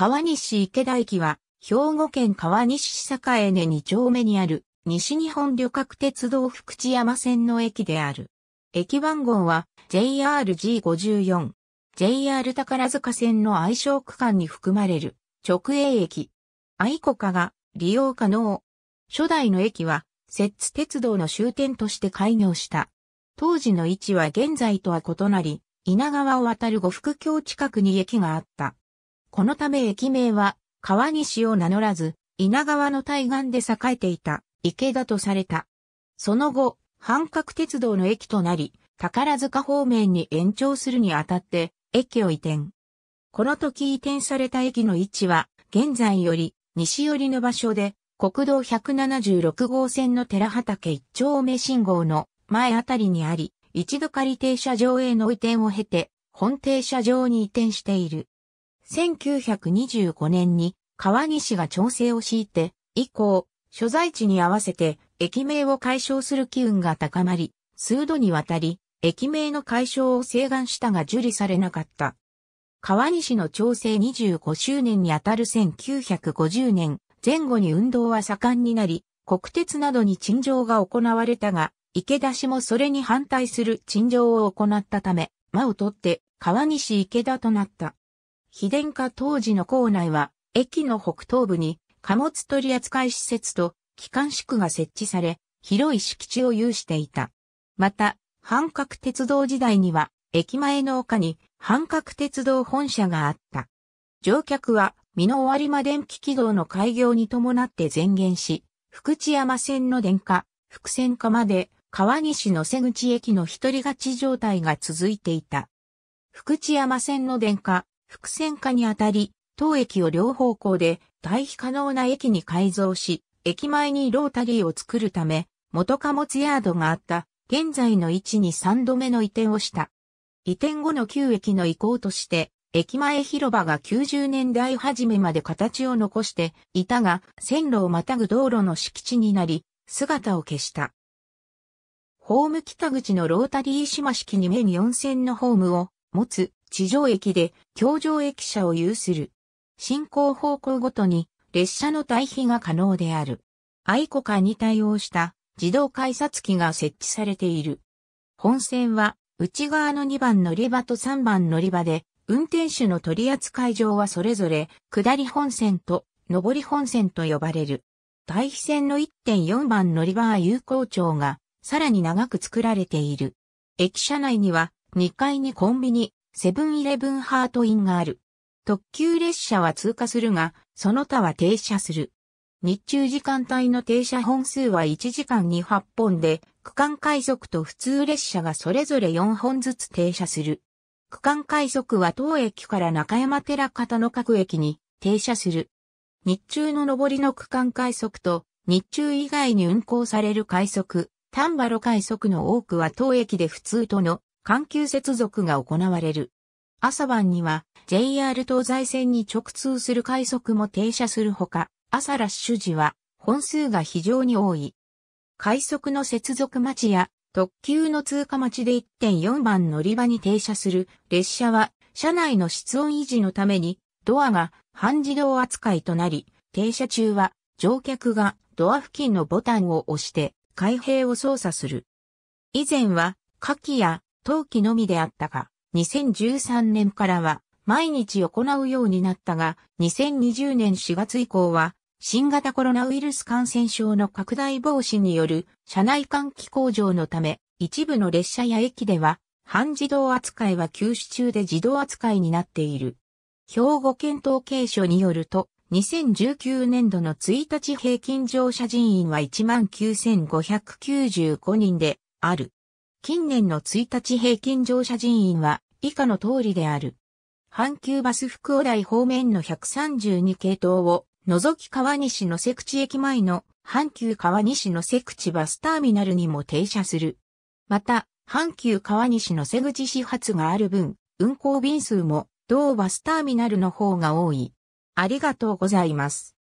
川西池田駅は、兵庫県川西市栄根2丁目にある、西日本旅客鉄道福知山線の駅である。駅番号は JRG54。JR 宝塚線の愛称区間に含まれる直営駅。愛子化が利用可能。初代の駅は、摂津鉄道の終点として開業した。当時の位置は現在とは異なり、稲川を渡る五福橋近くに駅があった。このため駅名は川西を名乗らず、稲川の対岸で栄えていた池田とされた。その後、半角鉄道の駅となり、宝塚方面に延長するにあたって駅を移転。この時移転された駅の位置は現在より西寄りの場所で国道176号線の寺畑一丁目信号の前あたりにあり、一度仮停車場への移転を経て本停車場に移転している。1925年に川西が調整を敷いて、以降、所在地に合わせて駅名を解消する機運が高まり、数度にわたり、駅名の解消を請願したが受理されなかった。川西の調整25周年にあたる1950年前後に運動は盛んになり、国鉄などに陳情が行われたが、池田氏もそれに反対する陳情を行ったため、間を取って川西池田となった。秘伝化当時の構内は、駅の北東部に貨物取扱施設と機関宿が設置され、広い敷地を有していた。また、半角鉄道時代には、駅前の丘に半角鉄道本社があった。乗客は、身の終わり間電気軌道の開業に伴って前言し、福知山線の電化、福線化まで、川西の瀬口駅の一人勝ち状態が続いていた。福知山線の電化、複線化にあたり、当駅を両方向で対比可能な駅に改造し、駅前にロータリーを作るため、元貨物ヤードがあった、現在の位置に3度目の移転をした。移転後の旧駅の移行として、駅前広場が90年代初めまで形を残していたが、線路をまたぐ道路の敷地になり、姿を消した。ホーム北口のロータリー島式に目に温泉のホームを持つ地上駅で橋上駅舎を有する。進行方向ごとに列車の退避が可能である。愛子化に対応した自動改札機が設置されている。本線は内側の2番乗り場と3番乗り場で、運転手の取扱場はそれぞれ下り本線と上り本線と呼ばれる。対比線の1.4番乗り場は有効長がさらに長く作られている。駅舎内には2階にコンビニ、セブンイレブンハートインがある。特急列車は通過するが、その他は停車する。日中時間帯の停車本数は1時間に8本で、区間快速と普通列車がそれぞれ4本ずつ停車する。区間快速は当駅から中山寺方の各駅に停車する。日中の上りの区間快速と日中以外に運行される快速、丹波路快速の多くは当駅で普通との環球接続が行われる。朝晩には JR 東西線に直通する快速も停車するほか、朝ラッシュ時は本数が非常に多い。快速の接続待ちや特急の通過待ちで1.4番乗り場に停車する列車は車内の室温維持のためにドアが半自動扱いとなり、停車中は乗客がドア付近のボタンを押して開閉を操作する。以前は下記や冬季のみであったが、2013年からは毎日行うようになったが、2020年4月以降は、新型コロナウイルス感染症の拡大防止による車内換気工場のため、一部の列車や駅では、半自動扱いは休止中で自動扱いになっている。兵庫県統計所によると、2019年度の1日平均乗車人員は19,595人である。近年の1日平均乗車人員は以下の通りである。阪急バス福尾台方面の132系統を除き川西の瀬口駅前の阪急川西の瀬口バスターミナルにも停車する。また、阪急川西の瀬口始発がある分、運行便数も同バスターミナルの方が多い。ありがとうございます。